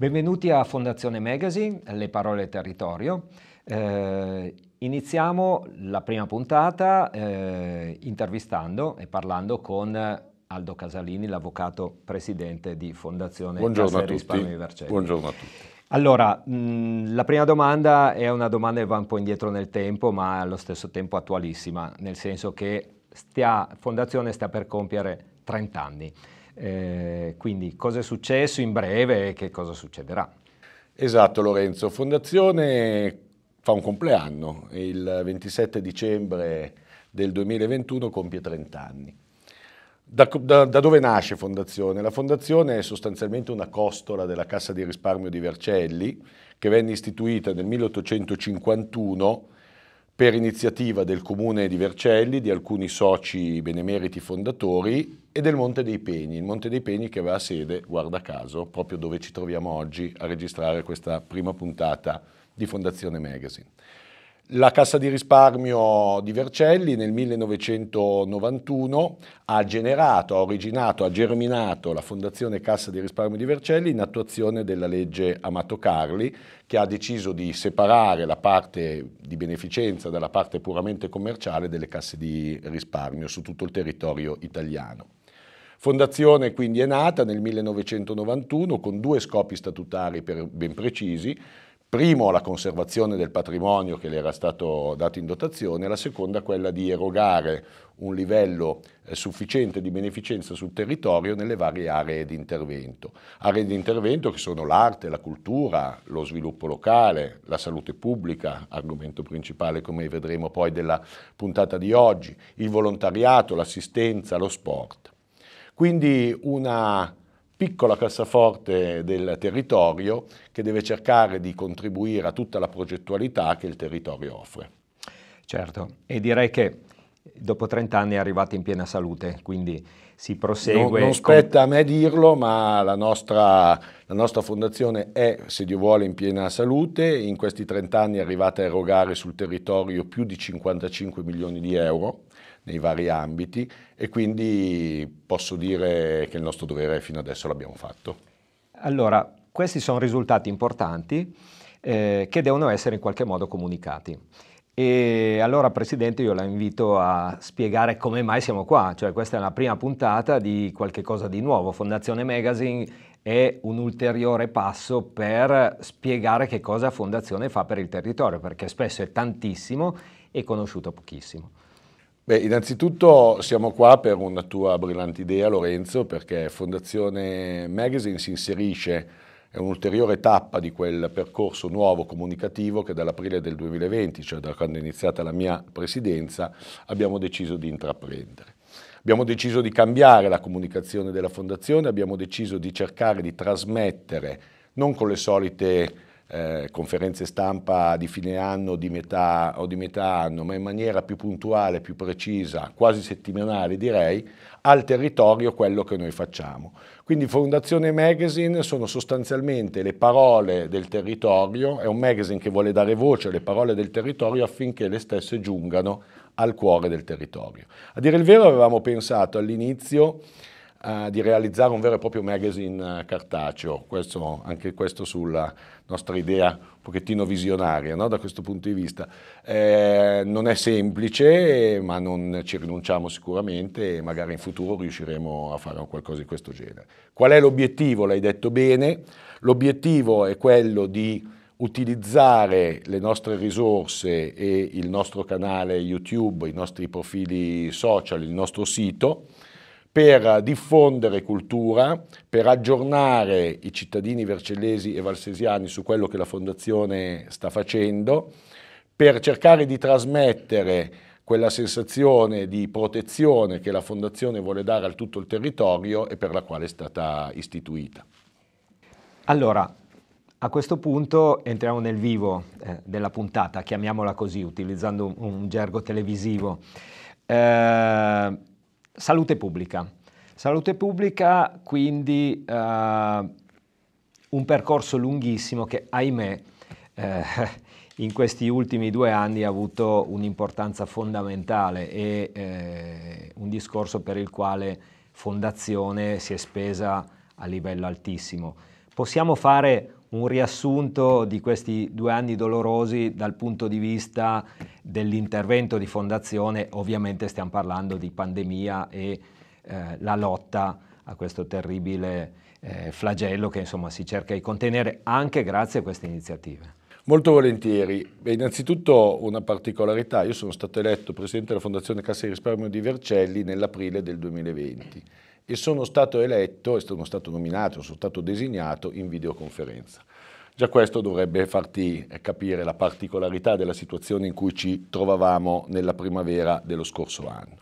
Benvenuti a Fondazione Magazine, le parole territorio. Eh, iniziamo la prima puntata eh, intervistando e parlando con Aldo Casalini, l'avvocato presidente di Fondazione Buongiorno Casse Risparmio Vercelli. Buongiorno a tutti. Allora, la prima domanda è una domanda che va un po' indietro nel tempo, ma allo stesso tempo attualissima, nel senso che stia, Fondazione sta per compiere 30 anni. Eh, quindi cosa è successo in breve e che cosa succederà? Esatto Lorenzo, Fondazione fa un compleanno, il 27 dicembre del 2021 compie 30 anni. Da, da, da, dove nasce Fondazione? La Fondazione è sostanzialmente una costola della Cassa di risparmio di Vercelli che venne istituita nel 1851 per iniziativa del comune di Vercelli, di alcuni soci benemeriti fondatori e del Monte dei Pegni, il Monte dei Pegni che aveva sede, guarda caso, proprio dove ci troviamo oggi a registrare questa prima puntata di Fondazione Magazine. La Cassa di risparmio di Vercelli nel 1991 ha generato, ha originato, ha germinato la Fondazione Cassa di risparmio di Vercelli in attuazione della legge Amato Carli che ha deciso di separare la parte di beneficenza dalla parte puramente commerciale delle casse di risparmio su tutto il territorio italiano. Fondazione quindi è nata nel 1991 con due scopi statutari ben precisi, Primo la conservazione del patrimonio che le era stato dato in dotazione, la seconda quella di erogare un livello eh, sufficiente di beneficenza sul territorio nelle varie aree di intervento. Aree di intervento che sono l'arte, la cultura, lo sviluppo locale, la salute pubblica, argomento principale come vedremo poi della puntata di oggi, il volontariato, l'assistenza, lo sport. Quindi una piccola cassaforte del territorio che deve cercare di contribuire a tutta la progettualità che il territorio offre. Certo, e direi che dopo 30 anni è arrivata in piena salute, quindi si prosegue. Non, non spetta con... a me dirlo, ma la nostra, la nostra, fondazione è, se Dio vuole, in piena salute. In questi 30 anni è arrivata a erogare sul territorio più di 55 milioni di euro nei vari ambiti e quindi posso dire che il nostro dovere fino adesso l'abbiamo fatto. Allora, questi sono risultati importanti eh, che devono essere in qualche modo comunicati. E allora Presidente io la invito a spiegare come mai siamo qua, cioè questa è la prima puntata di qualche cosa di nuovo, Fondazione Magazine è un ulteriore passo per spiegare che cosa Fondazione fa per il territorio, perché spesso è tantissimo e conosciuto pochissimo. Beh, innanzitutto siamo qua per una tua brillante idea, Lorenzo, perché Fondazione Magazine si inserisce è un'ulteriore tappa di quel percorso nuovo comunicativo che dall'aprile del 2020, cioè da quando è iniziata la mia presidenza, abbiamo deciso di intraprendere. Abbiamo deciso di cambiare la comunicazione della Fondazione, abbiamo deciso di cercare di trasmettere non con le solite eh, conferenze stampa di fine anno di metà, o di metà anno, ma in maniera più puntuale, più precisa, quasi settimanale direi, al territorio quello che noi facciamo. Quindi Fondazione Magazine sono sostanzialmente le parole del territorio, è un magazine che vuole dare voce alle parole del territorio affinché le stesse giungano al cuore del territorio. A dire il vero avevamo pensato all'inizio Uh, di realizzare un vero e proprio magazine eh, cartaceo, questo, anche questo sulla nostra idea un pochettino visionaria no? da questo punto di vista. Eh, non è semplice, ma non ci rinunciamo sicuramente e magari in futuro riusciremo a fare qualcosa di questo genere. Qual è l'obiettivo? L'hai detto bene, l'obiettivo è quello di utilizzare le nostre risorse e il nostro canale YouTube, i nostri profili social, il nostro sito, per diffondere cultura, per aggiornare i cittadini vercellesi e valsesiani su quello che la Fondazione sta facendo, per cercare di trasmettere quella sensazione di protezione che la Fondazione vuole dare a tutto il territorio e per la quale è stata istituita. Allora, a questo punto entriamo nel vivo eh, della puntata, chiamiamola così, utilizzando un, un gergo televisivo. Eh, Salute pubblica. Salute pubblica quindi eh, un percorso lunghissimo che ahimè eh, in questi ultimi due anni ha avuto un'importanza fondamentale e eh, un discorso per il quale Fondazione si è spesa a livello altissimo. Possiamo fare un riassunto di questi due anni dolorosi dal punto di vista dell'intervento di fondazione, ovviamente stiamo parlando di pandemia e eh, la lotta a questo terribile eh, flagello che insomma si cerca di contenere anche grazie a queste iniziative. Molto volentieri. Beh, innanzitutto una particolarità, io sono stato eletto presidente della Fondazione Cassa di Risparmio di Vercelli nell'aprile del 2020 e sono stato eletto, e sono stato nominato, sono stato designato in videoconferenza. Già questo dovrebbe farti eh, capire la particolarità della situazione in cui ci trovavamo nella primavera dello scorso anno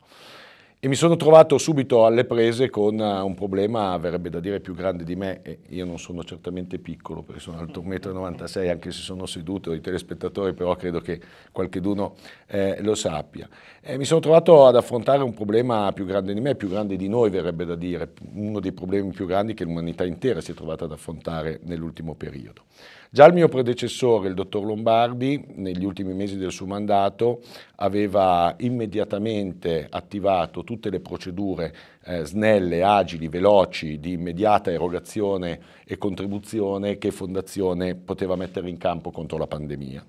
e mi sono trovato subito alle prese con eh, un problema, verrebbe da dire, più grande di me. E io non sono certamente piccolo perché sono alto 1,96 m, anche se sono seduto, i telespettatori però credo che qualcheduno eh, lo sappia. E mi sono trovato ad affrontare un problema più grande di me, più grande di noi verrebbe da dire, uno dei problemi più grandi che l'umanità intera si è trovata ad affrontare nell'ultimo periodo. Già il mio predecessore, il dottor Lombardi, negli ultimi mesi del suo mandato aveva immediatamente attivato tutte le procedure eh, snelle, agili, veloci, di immediata erogazione e contribuzione che Fondazione poteva mettere in campo contro la pandemia.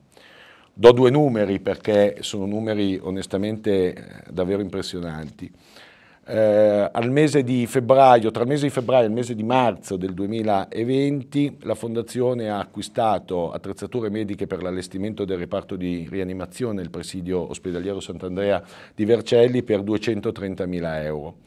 Do due numeri perché sono numeri onestamente eh, davvero impressionanti eh, al mese di febbraio, tra il mese di febbraio e il mese di marzo del 2020 la Fondazione ha acquistato attrezzature mediche per l'allestimento del reparto di rianimazione del presidio ospedaliero Sant'Andrea di Vercelli per 230.000 euro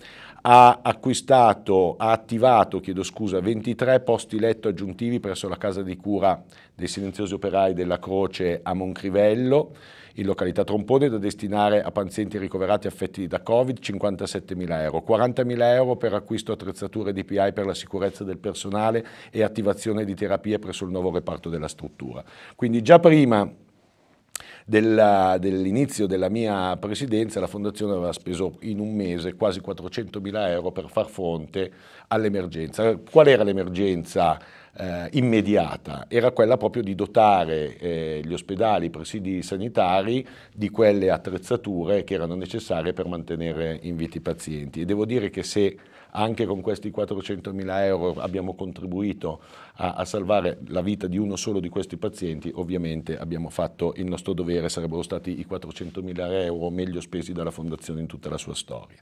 ha acquistato, ha attivato, chiedo scusa, 23 posti letto aggiuntivi presso la casa di cura dei silenziosi operai della Croce a Moncrivello, in località Trompone da destinare a pazienti ricoverati affetti da Covid 57.000 euro, 40.000 euro per acquisto attrezzature DPI per la sicurezza del personale e attivazione di terapie presso il nuovo reparto della struttura. Quindi già prima dell'inizio della mia presidenza la fondazione aveva speso in un mese quasi 400 mila euro per far fronte all'emergenza. Qual era l'emergenza eh, immediata era quella proprio di dotare eh, gli ospedali, i presidi sanitari di quelle attrezzature che erano necessarie per mantenere in vita i pazienti. E devo dire che se anche con questi 400 mila euro abbiamo contribuito a, a, salvare la vita di uno solo di questi pazienti, ovviamente abbiamo fatto il nostro dovere, sarebbero stati i 400 mila euro meglio spesi dalla Fondazione in tutta la sua storia.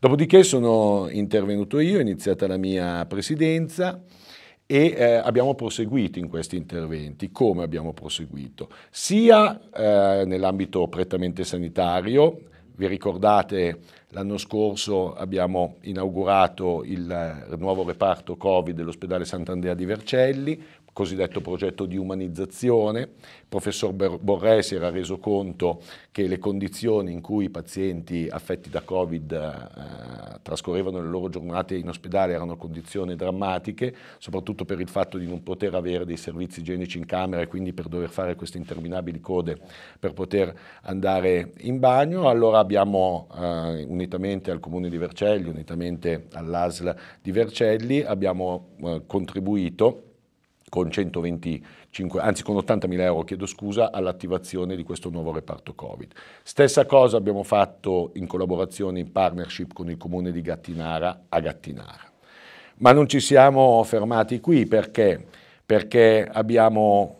Dopodiché sono intervenuto io, è iniziata la mia presidenza e eh, abbiamo proseguito in questi interventi. Come abbiamo proseguito? Sia eh, nell'ambito prettamente sanitario, vi ricordate L'anno scorso abbiamo inaugurato il eh, nuovo reparto Covid dell'ospedale Sant'Andrea di Vercelli, cosiddetto progetto di umanizzazione. Il professor Borrè si era reso conto che le condizioni in cui i pazienti affetti da Covid eh, trascorrevano le loro giornate in ospedale erano condizioni drammatiche, soprattutto per il fatto di non poter avere dei servizi igienici in camera e quindi per dover fare queste interminabili code per poter andare in bagno. Allora abbiamo eh, unitamente al Comune di Vercelli, unitamente all'ASL di Vercelli, abbiamo eh, contribuito con 125, anzi con 80.000 euro, chiedo scusa, all'attivazione di questo nuovo reparto Covid. Stessa cosa abbiamo fatto in collaborazione, in partnership con il comune di Gattinara a Gattinara. Ma non ci siamo fermati qui perché, perché abbiamo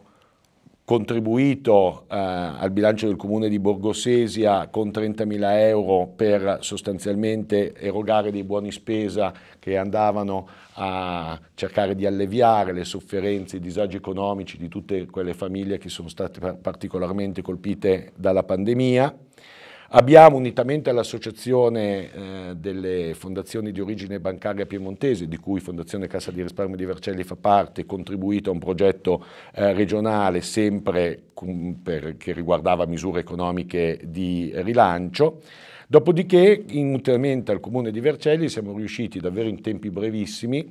contribuito eh, al bilancio del comune di Borgosesia con 30.000 euro per sostanzialmente erogare dei buoni spesa che andavano a cercare di alleviare le sofferenze, i disagi economici di tutte quelle famiglie che sono state particolarmente colpite dalla pandemia. Abbiamo unitamente all'Associazione eh, delle fondazioni di origine bancaria piemontese, di cui Fondazione Cassa di Risparmio di Vercelli fa parte, contribuito a un progetto eh, regionale sempre per, che riguardava misure economiche di rilancio. Dopodiché, unitamente al comune di Vercelli, siamo riusciti davvero in tempi brevissimi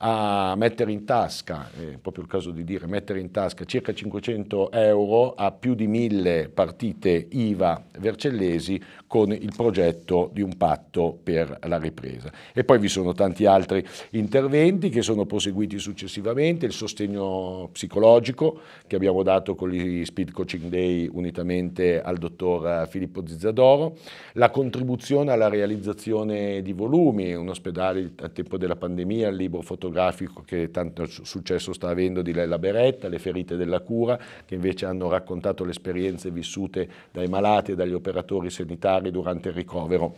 a mettere in tasca, è proprio il caso di dire, mettere in tasca circa 500 euro a più di mille partite IVA vercellesi con il progetto di un patto per la ripresa. E poi vi sono tanti altri interventi che sono proseguiti successivamente, il sostegno psicologico che abbiamo dato con gli Speed Coaching Day unitamente al dottor Filippo Zizzadoro, la contribuzione alla realizzazione di volumi, un ospedale a tempo della pandemia, il libro fotografico, fotografico che tanto successo sta avendo di Lella Beretta, Le ferite della cura, che invece hanno raccontato le esperienze vissute dai malati e dagli operatori sanitari durante il ricovero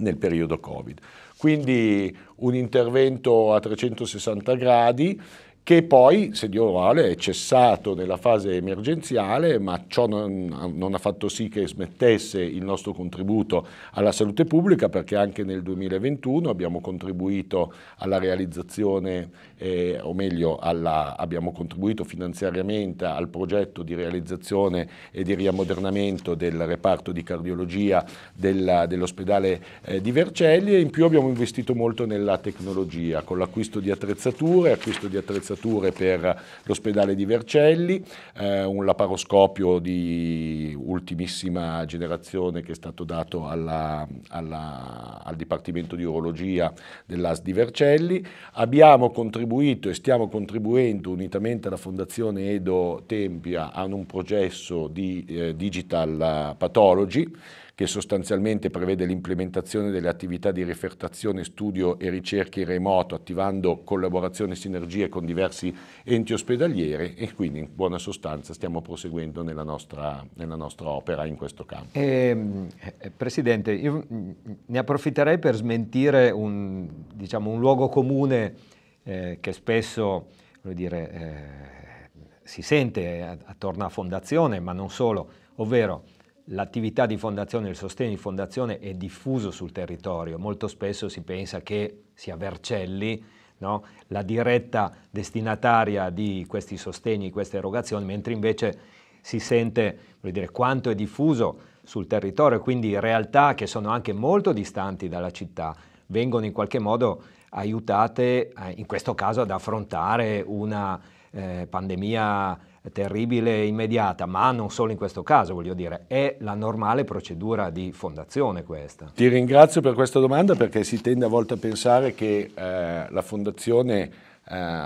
nel periodo Covid. Quindi un intervento a 360 gradi che poi, se Dio vuole, è cessato nella fase emergenziale, ma ciò non, non, ha fatto sì che smettesse il nostro contributo alla salute pubblica, perché anche nel 2021 abbiamo contribuito alla realizzazione, eh, o meglio, alla, abbiamo contribuito finanziariamente al progetto di realizzazione e di riammodernamento del reparto di cardiologia dell'ospedale eh, di Vercelli e in più abbiamo investito molto nella tecnologia, con l'acquisto di attrezzature, acquisto di attrezzature attrezzature per l'ospedale di Vercelli, eh, un laparoscopio di ultimissima generazione che è stato dato alla, alla, al Dipartimento di Urologia dell'AS di Vercelli. Abbiamo contribuito e stiamo contribuendo unitamente alla Fondazione Edo Tempia a un processo di eh, Digital Pathology che sostanzialmente prevede l'implementazione delle attività di rifertazione, studio e ricerca in remoto, attivando collaborazioni e sinergie con diversi enti ospedalieri e quindi in buona sostanza stiamo proseguendo nella nostra, nella nostra opera in questo campo. Ehm, eh, Presidente, io mm, mm, ne approfitterei per smentire un, diciamo, un luogo comune eh, che spesso dire, eh, si sente attorno a fondazione, ma non solo, ovvero L'attività di fondazione, il sostegno di fondazione è diffuso sul territorio, molto spesso si pensa che sia Vercelli no? la diretta destinataria di questi sostegni, di queste erogazioni, mentre invece si sente dire, quanto è diffuso sul territorio, quindi realtà che sono anche molto distanti dalla città vengono in qualche modo aiutate, eh, in questo caso, ad affrontare una eh, pandemia terribile e immediata, ma non solo in questo caso, voglio dire, è la normale procedura di fondazione questa. Ti ringrazio per questa domanda perché si tende a volte a pensare che eh, la fondazione eh,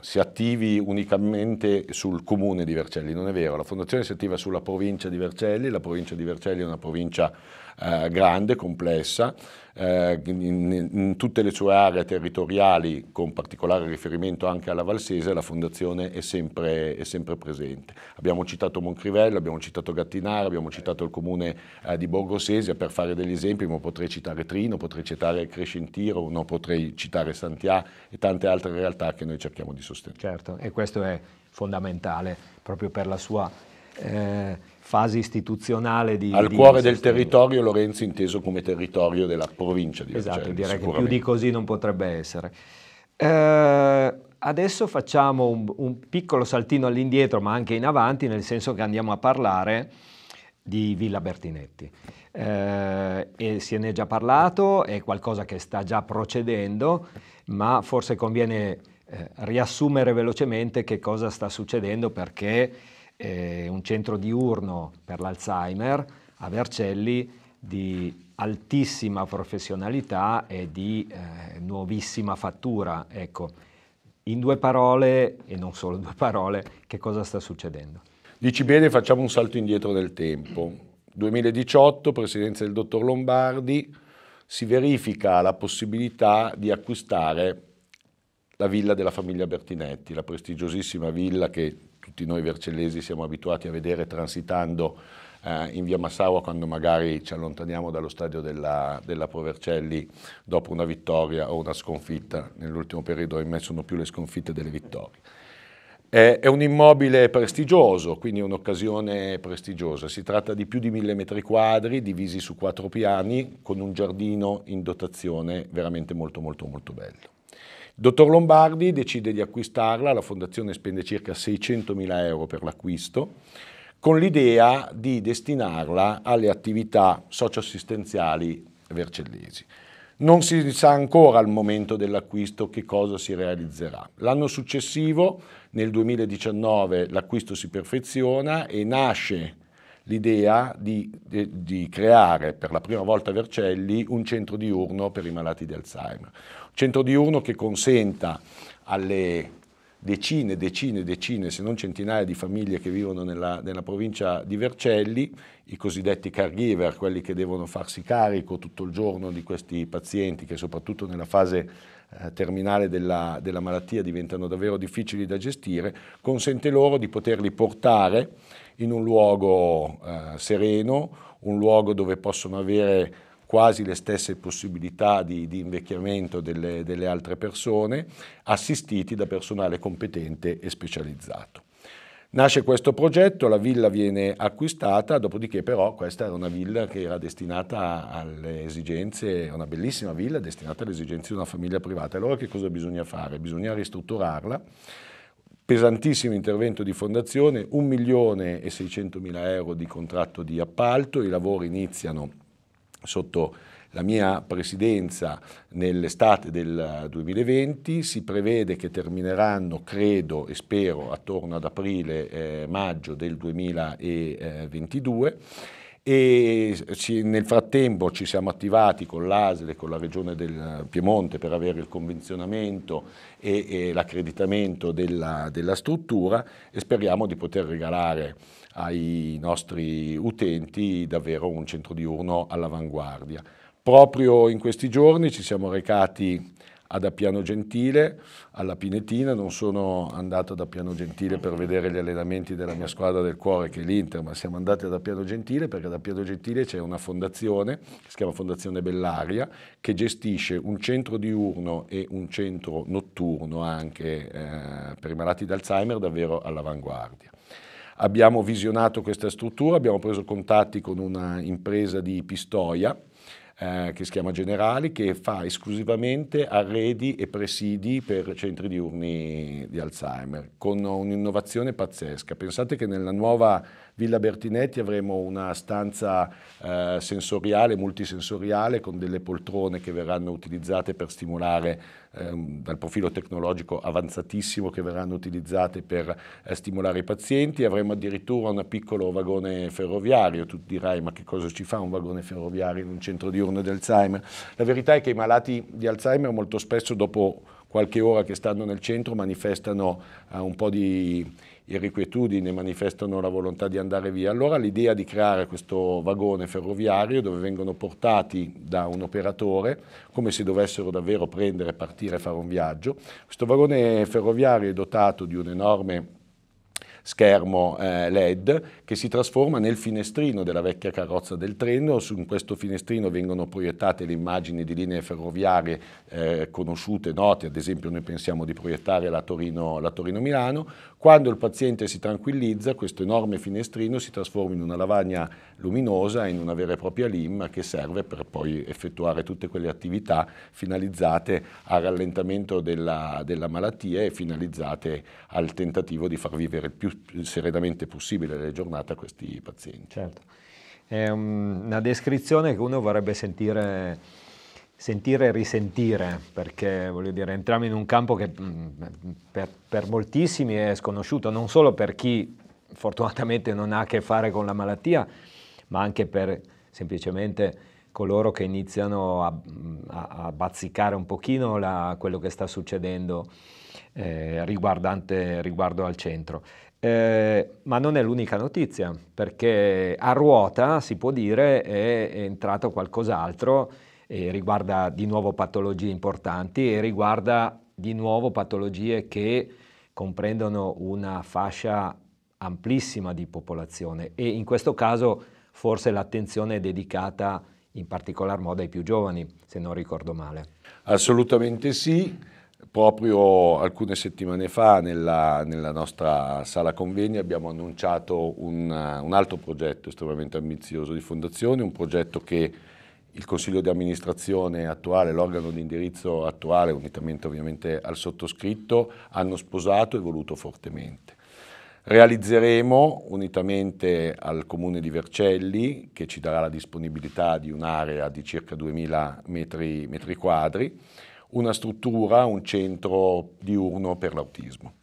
si attivi unicamente sul comune di Vercelli, non è vero, la fondazione si attiva sulla provincia di Vercelli, la provincia di Vercelli è una provincia eh, grande, complessa, eh, in, in, tutte le sue aree territoriali, con particolare riferimento anche alla Valsese, la Fondazione è sempre, è sempre presente. Abbiamo citato Moncrivello, abbiamo citato Gattinara, abbiamo citato il comune eh, di Borgosesia per fare degli esempi, ma potrei citare Trino, potrei citare Crescentiro, no, potrei citare Santià e tante altre realtà che noi cerchiamo di sostenere. Certo, e questo è fondamentale proprio per la sua... Eh, fase istituzionale di... Al di cuore del territorio Lorenzo inteso come territorio della provincia di Vercelli. Esatto, direi che più di così non potrebbe essere. Eh, adesso facciamo un, un, piccolo saltino all'indietro ma anche in avanti nel senso che andiamo a parlare di Villa Bertinetti. Eh, e se ne è già parlato, è qualcosa che sta già procedendo, ma forse conviene eh, riassumere velocemente che cosa sta succedendo perché eh, un centro diurno per l'Alzheimer a Vercelli di altissima professionalità e di eh, nuovissima fattura. Ecco, in due parole, e non solo due parole, che cosa sta succedendo? Dici bene, facciamo un salto indietro nel tempo. 2018, presidenza del dottor Lombardi, si verifica la possibilità di acquistare la villa della famiglia Bertinetti, la prestigiosissima villa che tutti noi vercellesi siamo abituati a vedere transitando eh, in via Massaua quando magari ci allontaniamo dallo stadio della, della Vercelli dopo una vittoria o una sconfitta. Nell'ultimo periodo ahimè sono più le sconfitte delle vittorie. È un immobile prestigioso, quindi è un'occasione prestigiosa. Si tratta di più di mille metri quadri divisi su quattro piani con un giardino in dotazione veramente molto molto molto bello. Dottor Lombardi decide di acquistarla, la fondazione spende circa 600.000 euro per l'acquisto, con l'idea di destinarla alle attività socioassistenziali vercellesi. Non si sa ancora al momento dell'acquisto che cosa si realizzerà. L'anno successivo, nel 2019, l'acquisto si perfeziona e nasce l'idea di, di, creare per la prima volta a Vercelli un centro diurno per i malati di Alzheimer. Centro diurno che consenta alle decine, decine, decine, se non centinaia di famiglie che vivono nella, nella, provincia di Vercelli, i cosiddetti caregiver, quelli che devono farsi carico tutto il giorno di questi pazienti che soprattutto nella fase eh, terminale della, della malattia diventano davvero difficili da gestire, consente loro di poterli portare in un luogo eh, sereno, un luogo dove possono avere quasi le stesse possibilità di, di invecchiamento delle, delle altre persone, assistiti da personale competente e specializzato. Nasce questo progetto, la villa viene acquistata, dopodiché però questa era una villa che era destinata alle esigenze, una bellissima villa destinata alle esigenze di una famiglia privata. Allora che cosa bisogna fare? Bisogna ristrutturarla. Pesantissimo intervento di fondazione, 1 milione e 600 mila euro di contratto di appalto, i lavori iniziano sotto la mia presidenza nell'estate del 2020, si prevede che termineranno, credo e spero, attorno ad aprile-maggio eh, del 2022 e nel frattempo ci siamo attivati con l'ASL e con la Regione del Piemonte per avere il convenzionamento e, e l'accreditamento della, della struttura e speriamo di poter regalare ai nostri utenti davvero un centro diurno all'avanguardia. Proprio in questi giorni ci siamo recati ad Appiano Gentile, alla Pinetina, non sono andato ad Appiano Gentile per vedere gli allenamenti della mia squadra del cuore che è l'Inter, ma siamo andati ad Appiano Gentile perché ad Appiano Gentile c'è una fondazione che si chiama Fondazione Bellaria che gestisce un centro diurno e un centro notturno anche eh, per i malati d'Alzheimer davvero all'avanguardia. Abbiamo visionato questa struttura, abbiamo preso contatti con un'impresa di Pistoia, eh, che si chiama Generali, che fa esclusivamente arredi e presidi per centri diurni di Alzheimer, con un'innovazione pazzesca. Pensate che nella nuova Villa Bertinetti avremo una stanza eh, sensoriale, multisensoriale, con delle poltrone che verranno utilizzate per stimolare ehm, dal profilo tecnologico avanzatissimo che verranno utilizzate per eh, stimolare i pazienti, avremo addirittura un piccolo vagone ferroviario, tu dirai ma che cosa ci fa un vagone ferroviario in un centro diurno di Alzheimer? La verità è che i malati di Alzheimer molto spesso dopo qualche ora che stanno nel centro manifestano eh, un po' di irrequietudine, manifestano la volontà di andare via. Allora l'idea di creare questo vagone ferroviario dove vengono portati da un operatore come se dovessero davvero prendere, partire e fare un viaggio. Questo vagone ferroviario è dotato di un enorme schermo eh, LED che si trasforma nel finestrino della vecchia carrozza del treno. Su questo finestrino vengono proiettate le immagini di linee ferroviarie eh, conosciute, note, ad esempio noi pensiamo di proiettare la Torino-Milano. Torino quando il paziente si tranquillizza, questo enorme finestrino si trasforma in una lavagna luminosa, in una vera e propria LIM che serve per poi effettuare tutte quelle attività finalizzate al rallentamento della, della malattia e finalizzate al tentativo di far vivere il più serenamente possibile le giornate a questi pazienti. Certo. È mm, una descrizione che uno vorrebbe sentire sentire e risentire, perché voglio dire, entriamo in un campo che mm, per, per, moltissimi è sconosciuto, non solo per chi fortunatamente non ha a che fare con la malattia, ma anche per semplicemente coloro che iniziano a, mm, a, a bazzicare un pochino la, quello che sta succedendo eh, riguardo al centro. Eh, ma non è l'unica notizia, perché a ruota, si può dire, è entrato qualcos'altro eh, riguarda di nuovo patologie importanti e riguarda di nuovo patologie che comprendono una fascia amplissima di popolazione e in questo caso forse l'attenzione è dedicata in particolar modo ai più giovani, se non ricordo male. Assolutamente sì, proprio alcune settimane fa nella, nella nostra sala convegni abbiamo annunciato un, un altro progetto estremamente ambizioso di fondazione, un progetto che il consiglio di amministrazione attuale, l'organo di indirizzo attuale, unitamente ovviamente al sottoscritto, hanno sposato e voluto fortemente. Realizzeremo, unitamente al comune di Vercelli, che ci darà la disponibilità di un'area di circa 2000 metri, metri quadri, una struttura, un centro diurno per l'autismo.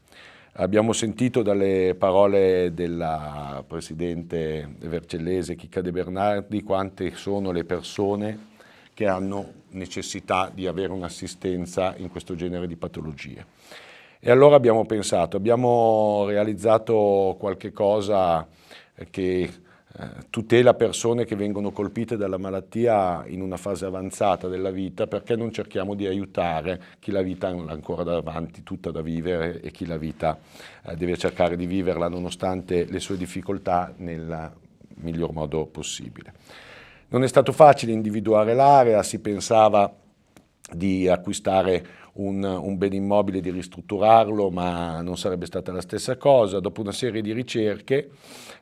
Abbiamo sentito dalle parole della Presidente Vercellese Chicca De Bernardi quante sono le persone che hanno necessità di avere un'assistenza in questo genere di patologie. E allora abbiamo pensato, abbiamo realizzato qualche cosa che eh, tutela persone che vengono colpite dalla malattia in una fase avanzata della vita, perché non cerchiamo di aiutare chi la vita ha ancora davanti, tutta da vivere e chi la vita eh, deve cercare di viverla nonostante le sue difficoltà nel miglior modo possibile. Non è stato facile individuare l'area, si pensava di acquistare un, un bene immobile di ristrutturarlo, ma non sarebbe stata la stessa cosa. Dopo una serie di ricerche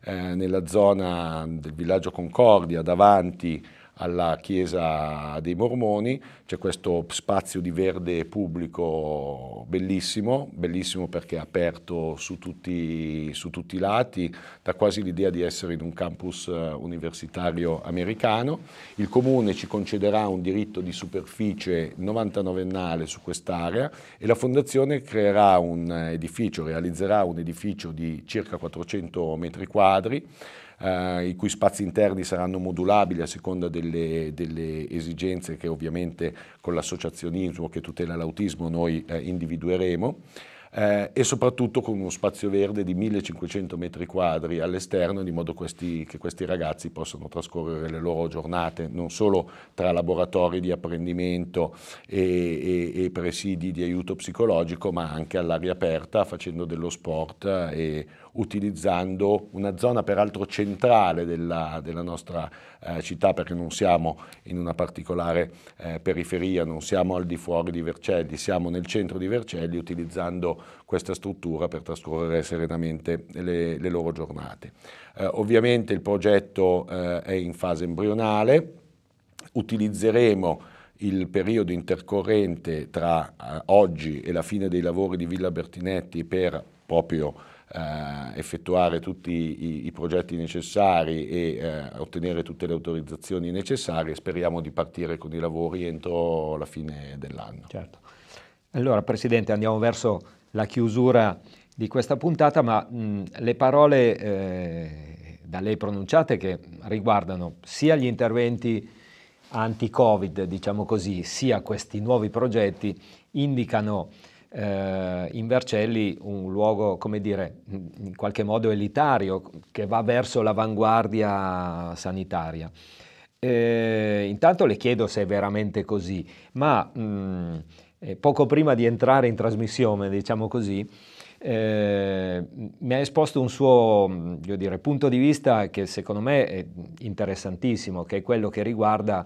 eh, nella zona del villaggio Concordia, davanti alla chiesa dei Mormoni, c'è questo spazio di verde pubblico bellissimo, bellissimo perché è aperto su tutti, su tutti i lati, dà quasi l'idea di essere in un campus eh, universitario americano. Il comune ci concederà un diritto di superficie 99ennale su quest'area e la fondazione creerà un eh, edificio, realizzerà un edificio di circa 400 metri quadri eh, i cui spazi interni saranno modulabili a seconda delle, delle esigenze che ovviamente con l'associazionismo che tutela l'autismo noi eh, individueremo. Eh, e soprattutto con uno spazio verde di 1500 metri quadri all'esterno, di modo questi, che questi ragazzi possano trascorrere le loro giornate non solo tra laboratori di apprendimento e, e, e presidi di aiuto psicologico, ma anche all'aria aperta facendo dello sport eh, e utilizzando una zona peraltro centrale della, della nostra eh, città perché non siamo in una particolare eh, periferia, non siamo al di fuori di Vercelli, siamo nel centro di Vercelli utilizzando questa struttura per trascorrere serenamente le, le loro giornate. Eh, ovviamente il progetto eh, è in fase embrionale, utilizzeremo il periodo intercorrente tra eh, oggi e la fine dei lavori di Villa Bertinetti per proprio eh, effettuare tutti i, i, progetti necessari e eh, ottenere tutte le autorizzazioni necessarie. Speriamo di partire con i lavori entro la fine dell'anno. Certo. Allora Presidente andiamo verso la chiusura di questa puntata, ma mh, mm, le parole eh, da lei pronunciate che riguardano sia gli interventi anti-Covid, diciamo così, sia questi nuovi progetti, indicano eh, in Vercelli un luogo, come dire, in qualche modo elitario, che va verso l'avanguardia sanitaria. Eh, intanto le chiedo se è veramente così, ma mh, mm, eh, poco prima di entrare in trasmissione, diciamo così, eh, mi ha esposto un suo mm, dire, punto di vista che secondo me è interessantissimo, che è quello che riguarda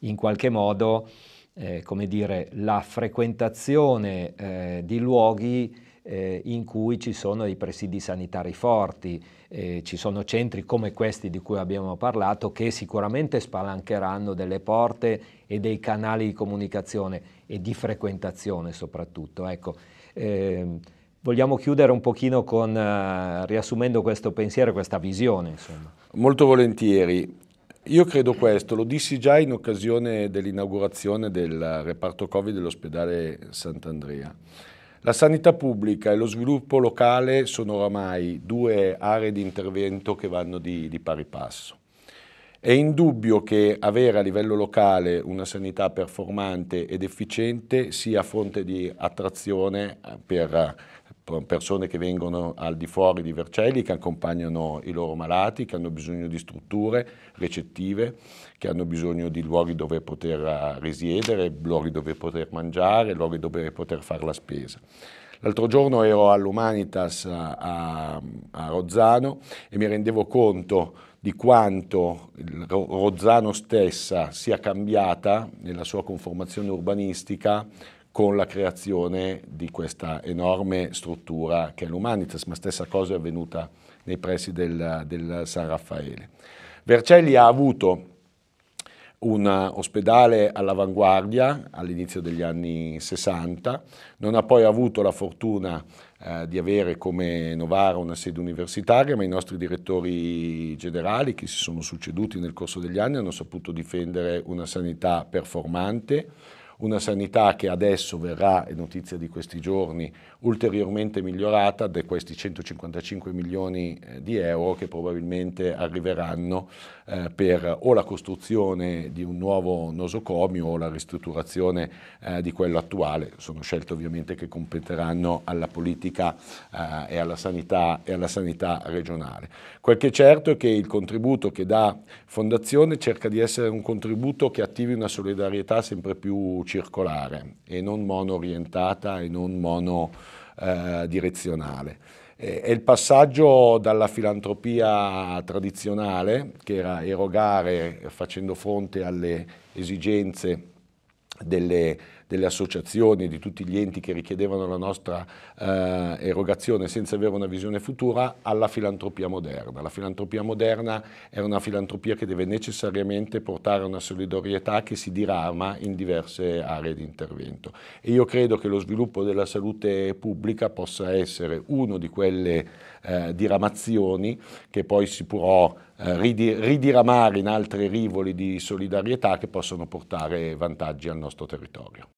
in qualche modo eh, come dire, la frequentazione eh, di luoghi eh, in cui ci sono dei presidi sanitari forti, eh, ci sono centri come questi di cui abbiamo parlato che sicuramente spalancheranno delle porte e dei canali di comunicazione e di frequentazione soprattutto. Ecco, ehm, vogliamo chiudere un pochino con, eh, riassumendo questo pensiero, questa visione. Insomma. Molto volentieri. Io credo questo, lo dissi già in occasione dell'inaugurazione del reparto Covid dell'ospedale Sant'Andrea. La sanità pubblica e lo sviluppo locale sono oramai due aree di intervento che vanno di, di pari passo. È indubbio che avere a livello locale una sanità performante ed efficiente sia fonte di attrazione per persone che vengono al di fuori di Vercelli, che accompagnano i loro malati, che hanno bisogno di strutture recettive, che hanno bisogno di luoghi dove poter eh, risiedere, luoghi dove poter mangiare, luoghi dove poter fare la spesa. L'altro giorno ero all'Humanitas eh, a, a Rozzano e mi rendevo conto di quanto Rozzano stessa sia cambiata nella sua conformazione urbanistica con la creazione di questa enorme struttura che è l'Humanitas, ma stessa cosa è avvenuta nei pressi del, del San Raffaele. Vercelli ha avuto un ospedale all'avanguardia all'inizio degli anni 60, non ha poi avuto la fortuna eh, di avere come Novara una sede universitaria, ma i nostri direttori generali che si sono succeduti nel corso degli anni hanno saputo difendere una sanità performante, una sanità che adesso verrà, è notizia di questi giorni, ulteriormente migliorata da questi 155 milioni eh, di euro che probabilmente arriveranno eh, per o la costruzione di un nuovo nosocomio o la ristrutturazione eh, di quello attuale. Sono scelte ovviamente che competeranno alla politica eh, e, alla sanità, e alla sanità regionale. Quel che è certo è che il contributo che dà Fondazione cerca di essere un contributo che attivi una solidarietà sempre più circolare e non mono orientata e non mono eh, direzionale. Eh, è il passaggio dalla filantropia tradizionale, che era erogare facendo fronte alle esigenze delle, delle, associazioni, di tutti gli enti che richiedevano la nostra eh, erogazione senza avere una visione futura, alla filantropia moderna. La filantropia moderna è una filantropia che deve necessariamente portare a una solidarietà che si dirama in diverse aree di intervento. E io credo che lo sviluppo della salute pubblica possa essere una di quelle eh, diramazioni che poi si può eh, ridiramare in altre rivoli di solidarietà che possono portare vantaggi al nostro territorio.